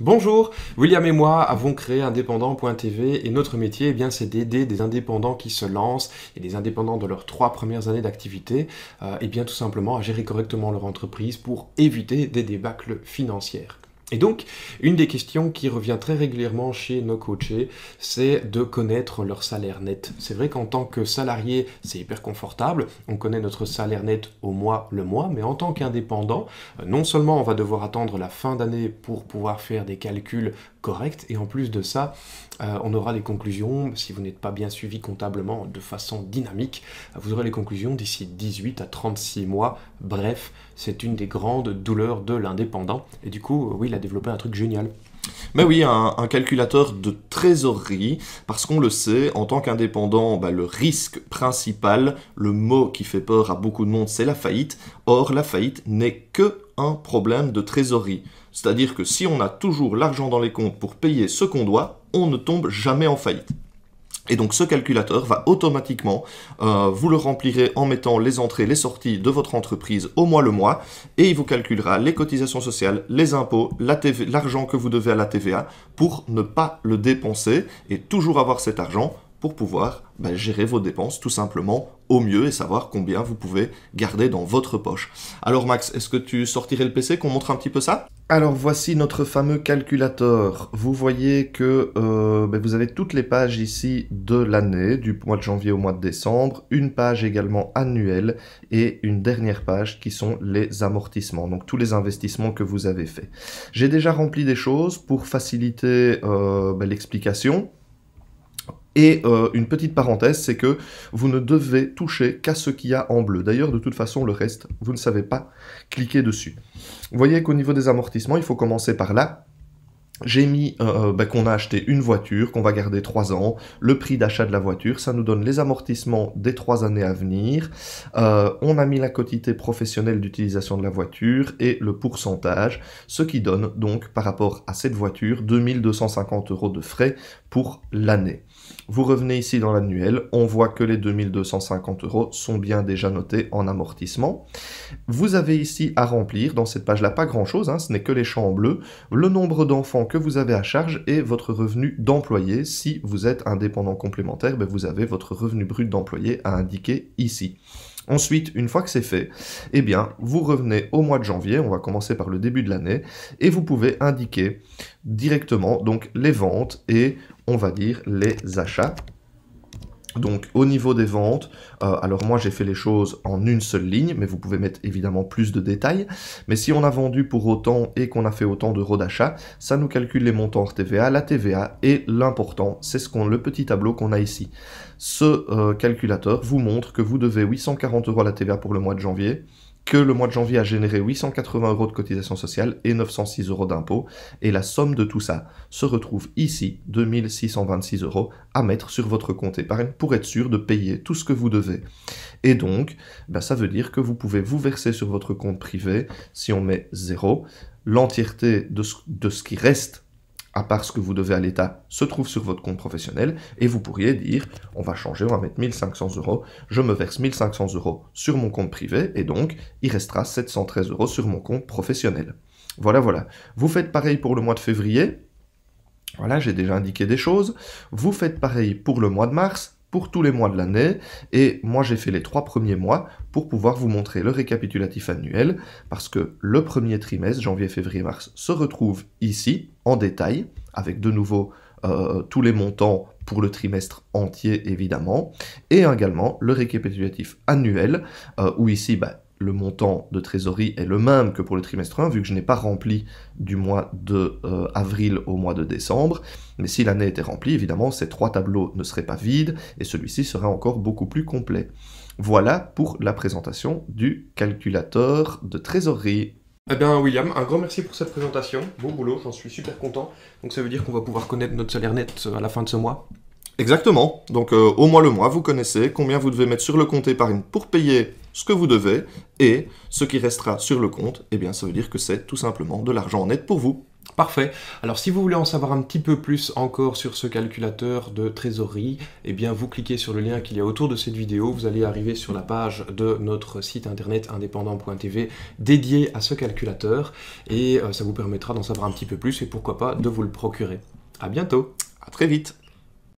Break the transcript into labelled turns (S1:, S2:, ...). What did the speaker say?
S1: Bonjour, William et moi avons créé indépendant.tv et notre métier, eh bien, c'est d'aider des indépendants qui se lancent et des indépendants de leurs trois premières années d'activité, et euh, eh bien tout simplement à gérer correctement leur entreprise pour éviter des débâcles financières. Et donc, une des questions qui revient très régulièrement chez nos coachés, c'est de connaître leur salaire net. C'est vrai qu'en tant que salarié, c'est hyper confortable, on connaît notre salaire net au mois le mois, mais en tant qu'indépendant, euh, non seulement on va devoir attendre la fin d'année pour pouvoir faire des calculs corrects, et en plus de ça, euh, on aura les conclusions, si vous n'êtes pas bien suivi comptablement de façon dynamique, euh, vous aurez les conclusions d'ici 18 à 36 mois. Bref, c'est une des grandes douleurs de l'indépendant. Et du coup, oui, la Développer un
S2: truc génial. Mais bah oui, un, calculateur de trésorerie, parce qu'on le sait, en tant qu'indépendant, bah, le risque principal, le mot qui fait peur à beaucoup de monde, c'est la faillite. Or, la faillite n'est que un problème de trésorerie. C'est-à-dire que si on a toujours l'argent dans les comptes pour payer ce qu'on doit, on ne tombe jamais en faillite. Et donc ce calculateur va automatiquement, euh, vous le remplirez en mettant les entrées, les sorties de votre entreprise au mois le mois, et il vous calculera les cotisations sociales, les impôts, l'argent que vous devez à la TVA, pour ne pas le dépenser et toujours avoir cet argent pour pouvoir ben, gérer vos dépenses tout simplement au mieux et savoir combien vous pouvez garder dans votre poche. Alors Max, est-ce que tu sortirais le PC qu'on montre un petit peu ça alors voici notre fameux calculateur. Vous voyez que euh, ben, vous avez toutes les pages ici de l'année, du mois de janvier au mois de décembre, une page également annuelle et une dernière page qui sont les amortissements, donc tous les investissements que vous avez faits. J'ai déjà rempli des choses pour faciliter euh, ben, l'explication. Et euh, une petite parenthèse, c'est que vous ne devez toucher qu'à ce qu'il y a en bleu. D'ailleurs, de toute façon, le reste, vous ne savez pas cliquer dessus. Vous voyez qu'au niveau des amortissements, il faut commencer par là. J'ai mis euh, euh, ben, qu'on a acheté une voiture, qu'on va garder 3 ans, le prix d'achat de la voiture, ça nous donne les amortissements des 3 années à venir, on a mis la quotité professionnelle d'utilisation de la voiture et le pourcentage, ce qui donne donc par rapport à cette voiture 2250 euros de frais pour l'année. Vous revenez ici dans l'annuel, on voit que les 2250 euros sont bien déjà notés en amortissement. Vous avez ici à remplir, dans cette page-là, pas grand-chose, hein, ce n'est que les champs en bleu, le nombre d'enfants que vous avez à charge et votre revenu d'employé. Si vous êtes indépendant complémentaire, ben, vous avez votre revenu brut d'employé à indiquer ici. Ensuite, une fois que c'est fait, eh bien, vous revenez au mois de janvier, on va commencer par le début de l'année, et vous pouvez indiquer directement donc les ventes et on va dire les achats donc au niveau des ventes, euh, alors moi j'ai fait les choses en une seule ligne, mais vous pouvez mettre évidemment plus de détails. Mais si on a vendu pour autant et qu'on a fait autant d'euros d'achat, ça nous calcule les montants hors TVA, la TVA et l'important, c'est ce qu'on le petit tableau qu'on a ici. Ce euh, calculateur vous montre que vous devez 840 euros la TVA pour le mois de janvier, que le mois de janvier a généré 880 euros de cotisation sociales et 906 euros d'impôts, et la somme de tout ça se retrouve ici, 2626 euros, à mettre sur votre compte épargne pour être sûr de payer tout ce que vous devez. Et donc, bah, ça veut dire que vous pouvez vous verser sur votre compte privé, si on met zéro, l'entièreté de ce qui reste à part ce que vous devez à l'État, se trouve sur votre compte professionnel, et vous pourriez dire, on va changer, on va mettre 1500 euros, je me verse 1500 euros sur mon compte privé, et donc il restera 713 euros sur mon compte professionnel. Voilà, voilà. Vous faites pareil pour le mois de février, voilà, j'ai déjà indiqué des choses, vous faites pareil pour le mois de mars, pour tous les mois de l'année, et moi j'ai fait les trois premiers mois, pour pouvoir vous montrer le récapitulatif annuel, parce que le premier trimestre, janvier, février, mars, se retrouve ici, en détail, avec de nouveau euh, tous les montants pour le trimestre entier, évidemment, et également le récapitulatif annuel, euh, où ici, bah, le montant de trésorerie est le même que pour le trimestre 1, vu que je n'ai pas rempli du mois de euh, avril au mois de décembre. Mais si l'année était remplie, évidemment, ces trois tableaux ne seraient pas vides, et celui-ci serait encore beaucoup plus complet. Voilà pour la présentation du calculateur de trésorerie.
S1: Eh bien William, un grand merci pour cette présentation. Bon boulot, j'en suis super content. Donc ça veut dire qu'on va pouvoir connaître notre salaire net euh, à la fin de ce mois.
S2: Exactement. Donc euh, au moins le mois, vous connaissez combien vous devez mettre sur le compte épargne pour payer ce que vous devez et ce qui restera sur le compte, eh bien ça veut dire que c'est tout simplement de l'argent net pour vous. Parfait.
S1: Alors si vous voulez en savoir un petit peu plus encore sur ce calculateur de trésorerie, eh bien vous cliquez sur le lien qu'il y a autour de cette vidéo, vous allez arriver sur la page de notre site internet indépendant.tv dédié à ce calculateur et euh, ça vous permettra d'en savoir un petit peu plus et pourquoi pas de vous le procurer. À bientôt. À très vite.